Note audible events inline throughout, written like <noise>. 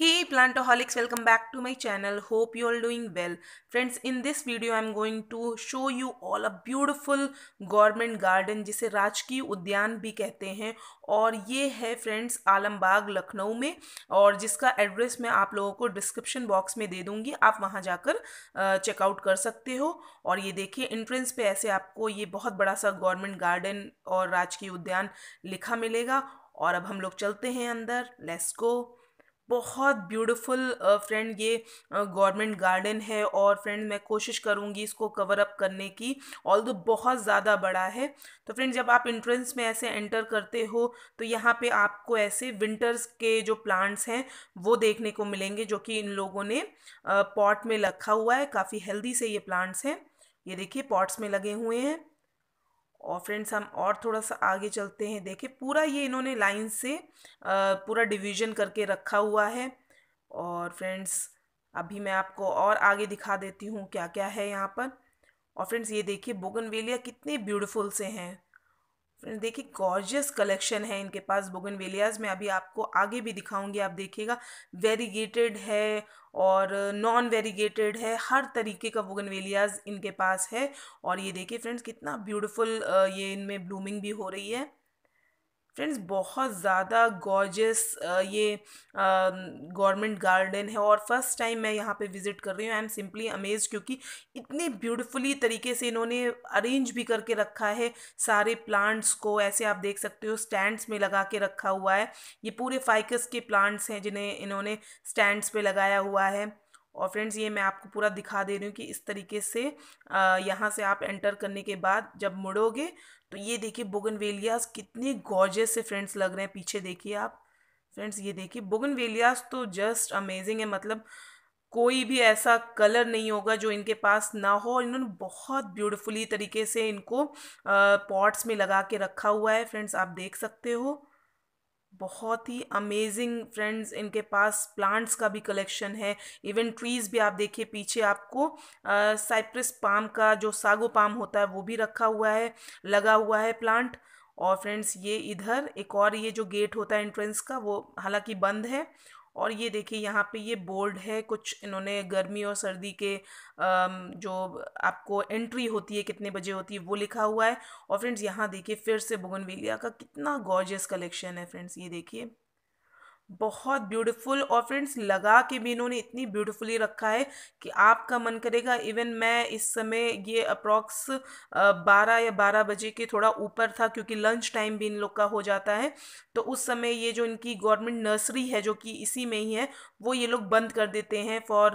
hey welcome back to my channel hope you are doing well friends in this video I am going to show you all a beautiful government garden जिसे राजकीय उद्यान भी कहते हैं और ये है फ्रेंड्स आलमबाग लखनऊ में और जिसका एड्रेस मैं आप लोगों को डिस्क्रिप्शन बॉक्स में दे दूँगी आप वहाँ जाकर चेकआउट कर सकते हो और ये देखिए इंट्रेंस पे ऐसे आपको ये बहुत बड़ा सा गवर्नमेंट गार्डन और राजकीय उद्यान लिखा मिलेगा और अब हम लोग चलते हैं अंदर लेस्को बहुत ब्यूटीफुल फ्रेंड ये गवर्नमेंट गार्डन है और फ्रेंड मैं कोशिश करूँगी इसको कवर अप करने की ऑल दो बहुत ज़्यादा बड़ा है तो फ्रेंड जब आप इंट्रेंस में ऐसे एंटर करते हो तो यहाँ पे आपको ऐसे विंटर्स के जो प्लांट्स हैं वो देखने को मिलेंगे जो कि इन लोगों ने पॉट में रखा हुआ है काफ़ी हेल्दी से ये प्लांट्स हैं ये देखिए पॉट्स में लगे हुए हैं और फ्रेंड्स हम और थोड़ा सा आगे चलते हैं देखें पूरा ये इन्होंने लाइन से पूरा डिवीजन करके रखा हुआ है और फ्रेंड्स अभी मैं आपको और आगे दिखा देती हूँ क्या क्या है यहाँ पर और फ्रेंड्स ये देखिए बोगनवेलिया कितने ब्यूटीफुल से हैं फ्रेंड्स देखिए गॉर्जियस कलेक्शन है इनके पास बोगन वेलियाज में अभी आपको आगे भी दिखाऊंगी आप देखिएगा वेरीगेटेड है और नॉन वेरीगेटेड है हर तरीके का बोगन वेलियाज इनके पास है और ये देखिए फ्रेंड्स कितना ब्यूटीफुल ये इनमें ब्लूमिंग भी हो रही है फ्रेंड्स बहुत ज़्यादा गॉर्जस ये गवर्नमेंट गार्डन है और फर्स्ट टाइम मैं यहाँ पे विज़िट कर रही हूँ आई एम सिंपली अमेज क्योंकि इतने ब्यूटीफुली तरीके से इन्होंने अरेंज भी करके रखा है सारे प्लांट्स को ऐसे आप देख सकते हो स्टैंड्स में लगा के रखा हुआ है ये पूरे फाइकस के प्लांट्स हैं जिन्हें इन्होंने स्टैंड्स पर लगाया हुआ है और फ्रेंड्स ये मैं आपको पूरा दिखा दे रही हूँ कि इस तरीके से यहाँ से आप एंटर करने के बाद जब मुड़ोगे तो ये देखिए बोगनवेलियास कितने गॉर्जियस से फ्रेंड्स लग रहे हैं पीछे देखिए आप फ्रेंड्स ये देखिए बोगनवेलियास तो जस्ट अमेजिंग है मतलब कोई भी ऐसा कलर नहीं होगा जो इनके पास ना हो इन्होंने बहुत ब्यूटीफुली तरीके से इनको पॉट्स में लगा के रखा हुआ है फ्रेंड्स आप देख सकते हो बहुत ही अमेजिंग फ्रेंड्स इनके पास प्लांट्स का भी कलेक्शन है इवन ट्रीज़ भी आप देखिए पीछे आपको साइप्रस पाम का जो सागो पाम होता है वो भी रखा हुआ है लगा हुआ है प्लांट और फ्रेंड्स ये इधर एक और ये जो गेट होता है एंट्रेंस का वो हालांकि बंद है और ये देखिए यहाँ पे ये बोर्ड है कुछ इन्होंने गर्मी और सर्दी के जो आपको एंट्री होती है कितने बजे होती है वो लिखा हुआ है और फ्रेंड्स यहाँ देखिए फिर से बोगनवेलिया का कितना गॉर्जियस कलेक्शन है फ्रेंड्स ये देखिए बहुत ब्यूटीफुल और फ्रेंड्स लगा के भी इन्होंने इतनी ब्यूटीफुली रखा है कि आपका मन करेगा इवन मैं इस समय ये अप्रॉक्स बारह या बारह बजे के थोड़ा ऊपर था क्योंकि लंच टाइम भी इन लोग का हो जाता है तो उस समय ये जो इनकी गवर्नमेंट नर्सरी है जो कि इसी में ही है वो ये लोग बंद कर देते हैं फॉर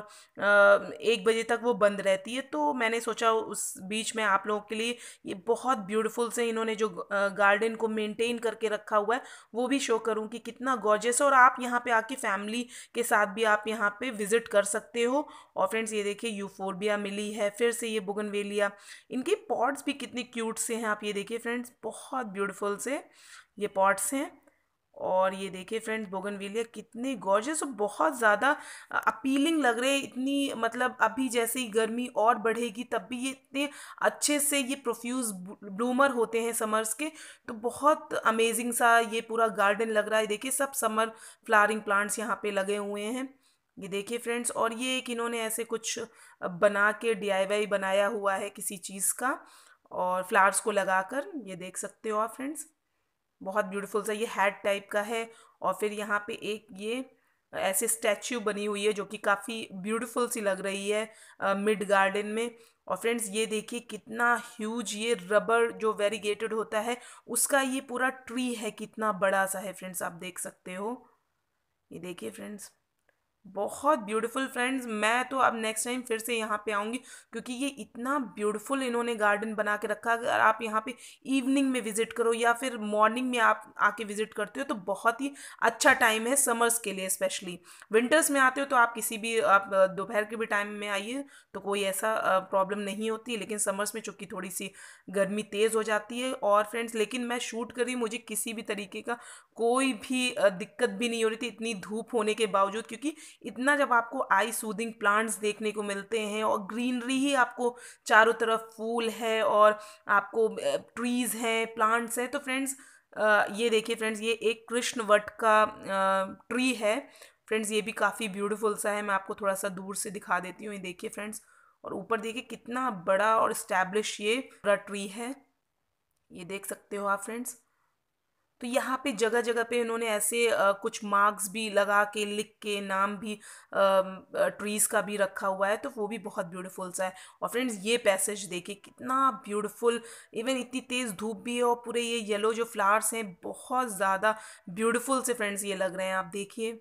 एक बजे तक वो बंद रहती है तो मैंने सोचा उस बीच में आप लोगों के लिए ये बहुत ब्यूटीफुल से इन्होंने जो गार्डन को मेनटेन करके रखा हुआ है वो भी शो करूँ कि कितना गॉर्जेस और आप यहाँ पे आके फैमिली के साथ भी आप यहाँ पे विज़िट कर सकते हो और फ्रेंड्स ये देखिए यूफोरबिया मिली है फिर से ये बुगनवेलिया इनके पॉट्स भी कितने क्यूट से हैं आप ये देखिए फ्रेंड्स बहुत ब्यूटीफुल से ये पॉट्स हैं और ये देखिए फ्रेंड्स बोगनविलिया कितनी गॉर्जियस और बहुत ज़्यादा अपीलिंग लग रहे हैं इतनी मतलब अभी जैसे ही गर्मी और बढ़ेगी तब भी ये इतने अच्छे से ये प्रोफ्यूज़ ब्लूमर होते हैं समर्स के तो बहुत अमेजिंग सा ये पूरा गार्डन लग रहा है देखिए सब समर फ्लारिंग प्लांट्स यहाँ पर लगे हुए हैं ये देखिए फ्रेंड्स और ये एक इन्होंने ऐसे कुछ बना के डी बनाया हुआ है किसी चीज़ का और फ्लावर्स को लगाकर ये देख सकते हो आप फ्रेंड्स बहुत ब्यूटीफुल सा ये हैड टाइप का है और फिर यहाँ पे एक ये ऐसे स्टैचू बनी हुई है जो कि काफ़ी ब्यूटीफुल सी लग रही है मिड गार्डन में और फ्रेंड्स ये देखिए कितना ह्यूज ये रबर जो वेरीगेटेड होता है उसका ये पूरा ट्री है कितना बड़ा सा है फ्रेंड्स आप देख सकते हो ये देखिए फ्रेंड्स बहुत ब्यूटीफुल फ्रेंड्स मैं तो अब नेक्स्ट टाइम फिर से यहाँ पे आऊँगी क्योंकि ये इतना ब्यूटीफुल इन्होंने गार्डन बना के रखा अगर आप यहाँ पे इवनिंग में विज़िट करो या फिर मॉर्निंग में आप आके विज़िट करते हो तो बहुत ही अच्छा टाइम है समर्स के लिए स्पेशली विंटर्स में आते हो तो आप किसी भी आप दोपहर के भी टाइम में आइए तो कोई ऐसा प्रॉब्लम नहीं होती लेकिन समर्स में चूँकि थोड़ी सी गर्मी तेज़ हो जाती है और फ्रेंड्स लेकिन मैं शूट करी मुझे किसी भी तरीके का कोई भी दिक्कत भी नहीं हो रही थी इतनी धूप होने के बावजूद क्योंकि इतना जब आपको आई सूदिंग प्लांट्स देखने को मिलते हैं और ग्रीनरी ही आपको चारों तरफ फूल है और आपको ट्रीज़ हैं प्लांट्स हैं तो फ्रेंड्स ये देखिए फ्रेंड्स ये एक कृष्णवट का ट्री है फ्रेंड्स ये भी काफ़ी ब्यूटीफुल सा है मैं आपको थोड़ा सा दूर से दिखा देती हूँ ये देखिए फ्रेंड्स और ऊपर देखिए कितना बड़ा और इस्टेब्लिश ये पूरा ट्री है ये देख सकते हो आप फ्रेंड्स तो यहाँ पे जगह जगह पे इन्होंने ऐसे कुछ मार्क्स भी लगा के लिख के नाम भी ट्रीज़ का भी रखा हुआ है तो वो भी बहुत ब्यूटीफुल सा है और फ्रेंड्स ये पैसेज देखिए कितना ब्यूटीफुल इवन इतनी तेज़ धूप भी है और पूरे ये येलो जो फ्लावर्स हैं बहुत ज़्यादा ब्यूटीफुल से फ्रेंड्स ये लग रहे हैं आप देखिए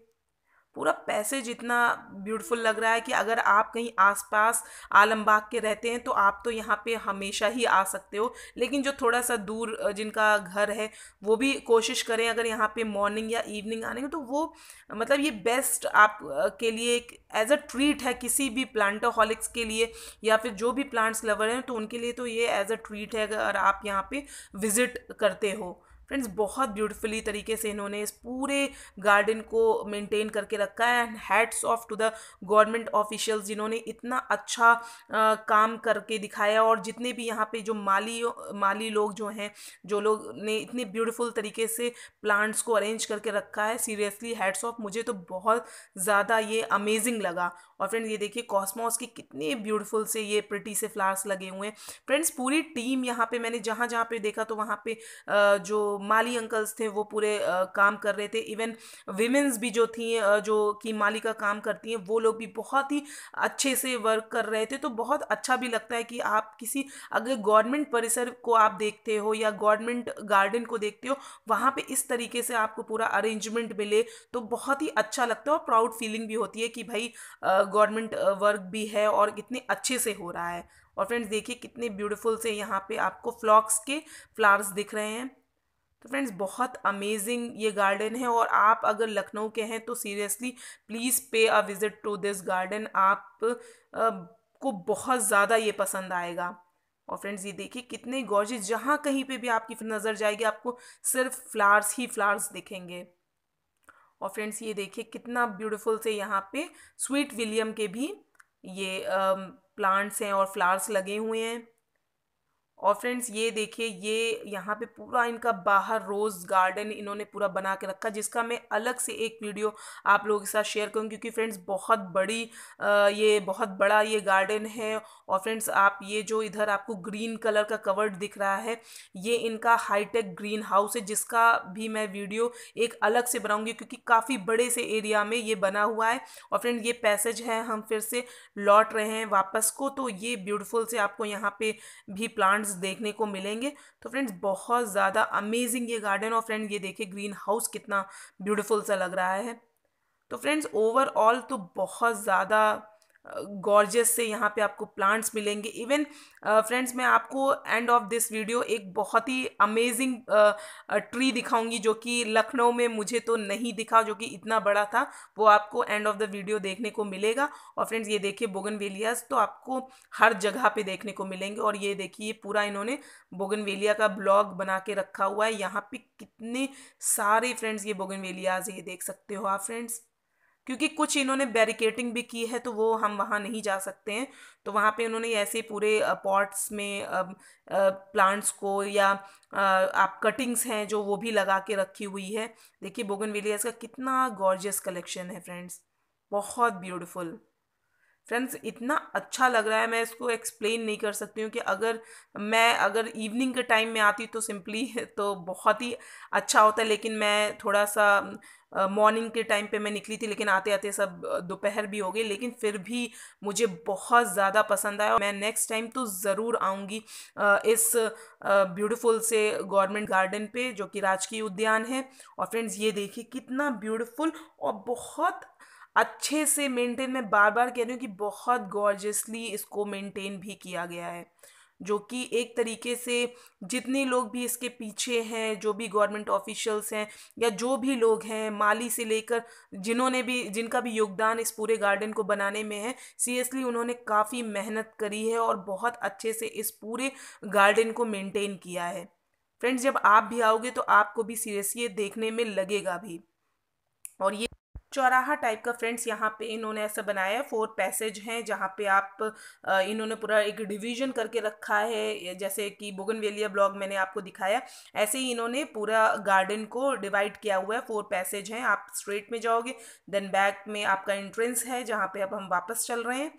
पूरा पैसेज इतना ब्यूटीफुल लग रहा है कि अगर आप कहीं आसपास आलमबाग के रहते हैं तो आप तो यहाँ पे हमेशा ही आ सकते हो लेकिन जो थोड़ा सा दूर जिनका घर है वो भी कोशिश करें अगर यहाँ पे मॉर्निंग या इवनिंग आने का तो वो मतलब ये बेस्ट आप के लिए एक एज अ ट्रीट है किसी भी प्लांटोहॉलिक्स के लिए या फिर जो भी प्लांट्स लवर हैं तो उनके लिए तो ये एज अ ट्रीट है अगर आप यहाँ पर विज़िट करते हो फ्रेंड्स बहुत ब्यूटीफुली तरीके से इन्होंने इस पूरे गार्डन को मेंटेन करके रखा है and hats off to the government officials जिन्होंने इतना अच्छा आ, काम करके दिखाया और जितने भी यहाँ पे जो माली माली लोग जो हैं जो लोग ने इतने ब्यूटीफुल तरीके से प्लांट्स को अरेंज करके रखा है सीरियसली हैड्स ऑफ मुझे तो बहुत ज़्यादा ये अमेजिंग लगा और फ्रेंड्स ये देखिए कॉस्मॉस के कितने ब्यूटीफुल से ये प्रिटी से फ्लावर्स लगे हुए हैं फ्रेंड्स पूरी टीम यहाँ पे मैंने जहाँ जहाँ पे देखा तो वहाँ पे जो माली अंकल्स थे वो पूरे काम कर रहे थे इवन वीमेंस भी जो थी जो कि माली का काम करती हैं वो लोग भी बहुत ही अच्छे से वर्क कर रहे थे तो बहुत अच्छा भी लगता है कि आप किसी अगर गवर्नमेंट परिसर को आप देखते हो या गवर्नमेंट गार्डन को देखते हो वहाँ पर इस तरीके से आपको पूरा अरेंजमेंट मिले तो बहुत ही अच्छा लगता है और प्राउड फीलिंग भी होती है कि भाई गवर्नमेंट वर्क भी है और कितने अच्छे से हो रहा है और फ्रेंड्स देखिए कितने ब्यूटीफुल से यहाँ पे आपको फ्लॉक्स के फ्लावर्स दिख रहे हैं तो फ्रेंड्स बहुत अमेजिंग ये गार्डन है और आप अगर लखनऊ के हैं तो seriously please pay a visit to this garden आप आ, को बहुत ज़्यादा ये पसंद आएगा और फ्रेंड्स ये देखिए कितने गॉर्जियस जहाँ कहीं पे भी आपकी नज़र जाएगी आपको सिर्फ फ्लावर्स ही फ्लावर्स दिखेंगे और फ्रेंड्स ये देखिए कितना ब्यूटीफुल से यहाँ पे स्वीट विलियम के भी ये प्लांट्स हैं और फ्लावर्स लगे हुए हैं और फ्रेंड्स ये देखिए ये यहाँ पे पूरा इनका बाहर रोज़ गार्डन इन्होंने पूरा बना के रखा जिसका मैं अलग से एक वीडियो आप लोगों के साथ शेयर करूँ क्योंकि फ्रेंड्स बहुत बड़ी आ, ये बहुत बड़ा ये गार्डन है और फ्रेंड्स आप ये जो इधर आपको ग्रीन कलर का कवर्ड दिख रहा है ये इनका हाईटेक ग्रीन हाउस है जिसका भी मैं वीडियो एक अलग से बनाऊँगी क्योंकि काफ़ी बड़े से एरिया में ये बना हुआ है और फ्रेंड ये पैसेज है हम फिर से लौट रहे हैं वापस को तो ये ब्यूटिफुल से आपको यहाँ पे भी प्लांट्स प्लांट्स देखने को मिलेंगे तो फ्रेंड्स बहुत ज़्यादा अमेजिंग ये गार्डन और फ्रेंड ये देखिए ग्रीन हाउस कितना ब्यूटीफुल सा लग रहा है तो फ्रेंड्स ओवरऑल तो बहुत ज़्यादा गॉर्जियस से यहाँ पे आपको प्लांट्स मिलेंगे इवन फ्रेंड्स uh, मैं आपको एंड ऑफ दिस वीडियो एक बहुत ही अमेजिंग ट्री uh, दिखाऊंगी जो कि लखनऊ में मुझे तो नहीं दिखा जो कि इतना बड़ा था वो आपको एंड ऑफ द वीडियो देखने को मिलेगा और फ्रेंड्स ये देखिए बोगन तो आपको हर जगह पे देखने को मिलेंगे और ये देखिए पूरा इन्होंने बोगन का ब्लॉग बना के रखा हुआ है यहाँ पे कितने सारे फ्रेंड्स ये बोगन ये देख सकते हो आप फ्रेंड्स क्योंकि कुछ इन्होंने बैरिकेटिंग भी की है तो वो हम वहाँ नहीं जा सकते हैं तो वहाँ पे उन्होंने ऐसे पूरे पॉट्स में प्लांट्स को या आप कटिंग्स हैं जो वो भी लगा के रखी हुई है देखिए बोगन बोगनविलियस का कितना गॉर्जियस कलेक्शन है फ्रेंड्स बहुत ब्यूटीफुल फ्रेंड्स इतना अच्छा लग रहा है मैं इसको एक्सप्लेन नहीं कर सकती हूँ कि अगर मैं अगर इवनिंग के टाइम में आती तो सिंपली <laughs> तो बहुत ही अच्छा होता लेकिन मैं थोड़ा सा मॉर्निंग के टाइम पे मैं निकली थी लेकिन आते आते सब दोपहर भी हो गए लेकिन फिर भी मुझे बहुत ज़्यादा पसंद आया और मैं नेक्स्ट टाइम तो ज़रूर आऊँगी इस ब्यूटीफुल से गवर्नमेंट गार्डन पे जो कि राजकीय उद्यान है और फ्रेंड्स ये देखिए कितना ब्यूटीफुल और बहुत अच्छे से मेंटेन मैं बार बार कह रही हूँ कि बहुत गॉर्जियसली इसको मेंटेन भी किया गया है जो कि एक तरीके से जितने लोग भी इसके पीछे हैं जो भी गवर्नमेंट ऑफिशल्स हैं या जो भी लोग हैं माली से लेकर जिन्होंने भी जिनका भी योगदान इस पूरे गार्डन को बनाने में है सीरियसली उन्होंने काफ़ी मेहनत करी है और बहुत अच्छे से इस पूरे गार्डन को मेंटेन किया है फ्रेंड्स जब आप भी आओगे तो आपको भी सीरियसली देखने में लगेगा भी और ये चौराहा टाइप का फ्रेंड्स यहाँ पे इन्होंने ऐसा बनाया है फोर पैसेज हैं जहाँ पे आप इन्होंने पूरा एक डिवीजन करके रखा है जैसे कि बोगनवेलिया ब्लॉग मैंने आपको दिखाया ऐसे ही इन्होंने पूरा गार्डन को डिवाइड किया हुआ है फोर पैसेज हैं आप स्ट्रेट में जाओगे देन बैक में आपका एंट्रेंस है जहाँ पे अब हम वापस चल रहे हैं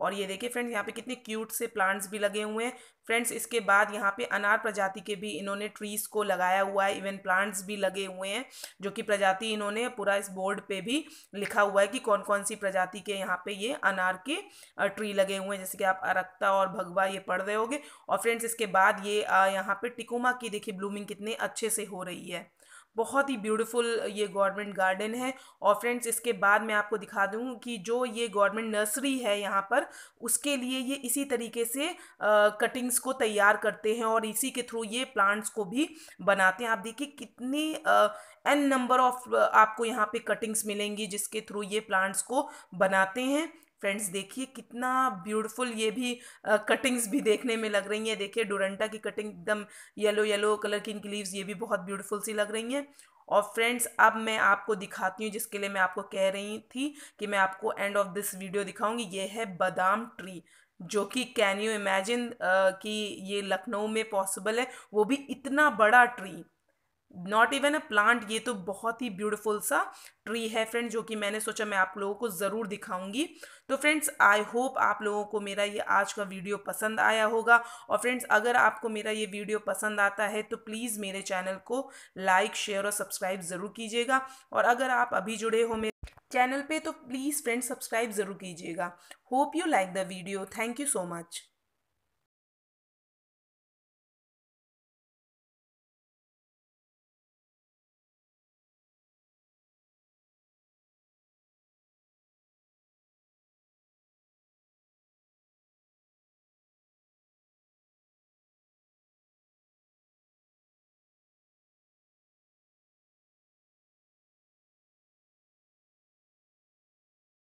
और ये देखिए फ्रेंड्स यहाँ पे कितने क्यूट से प्लांट्स भी लगे हुए हैं फ्रेंड्स इसके बाद यहाँ पे अनार प्रजाति के भी इन्होंने ट्रीज को लगाया हुआ है इवन प्लांट्स भी लगे हुए हैं जो कि प्रजाति इन्होंने पूरा इस बोर्ड पे भी लिखा हुआ है कि कौन कौन सी प्रजाति के यहाँ पे ये अनार के ट्री लगे हुए हैं जैसे कि आप अरक्ता और भगवा ये पढ़ रहे होगे और फ्रेंड्स इसके बाद ये यहाँ पे टिकोमा की देखिए ब्लूमिंग कितने अच्छे से हो रही है बहुत ही ब्यूटीफुल ये गवर्नमेंट गार्डन है और फ्रेंड्स इसके बाद मैं आपको दिखा दूँ कि जो ये गवर्नमेंट नर्सरी है यहाँ पर उसके लिए ये इसी तरीके से कटिंग्स को तैयार करते हैं और इसी के थ्रू ये प्लांट्स को भी बनाते हैं आप देखिए कितनी एन नंबर ऑफ आपको यहाँ पे कटिंग्स मिलेंगी जिसके थ्रू ये प्लांट्स को बनाते हैं फ्रेंड्स देखिए कितना ब्यूटीफुल ये भी आ, कटिंग्स भी देखने में लग रही हैं देखिए डोरंटा की कटिंग एकदम येलो येलो कलर की इनकी लीव्स ये भी बहुत ब्यूटीफुल सी लग रही हैं और फ्रेंड्स अब मैं आपको दिखाती हूँ जिसके लिए मैं आपको कह रही थी कि मैं आपको एंड ऑफ दिस वीडियो दिखाऊंगी ये है बादाम ट्री जो कि कैन यू इमेजिन कि ये लखनऊ में पॉसिबल है वो भी इतना बड़ा tree not even a plant ये तो बहुत ही ब्यूटिफुल सा ट्री है फ्रेंड जो कि मैंने सोचा मैं आप लोगों को ज़रूर दिखाऊंगी तो फ्रेंड्स आई होप आप लोगों को मेरा ये आज का वीडियो पसंद आया होगा और फ्रेंड्स अगर आपको मेरा ये वीडियो पसंद आता है तो प्लीज़ मेरे चैनल को लाइक शेयर और सब्सक्राइब ज़रूर कीजिएगा और अगर आप अभी जुड़े हो मेरे चैनल पर तो प्लीज़ फ्रेंड्स सब्सक्राइब ज़रूर कीजिएगा hope you like the video thank you so much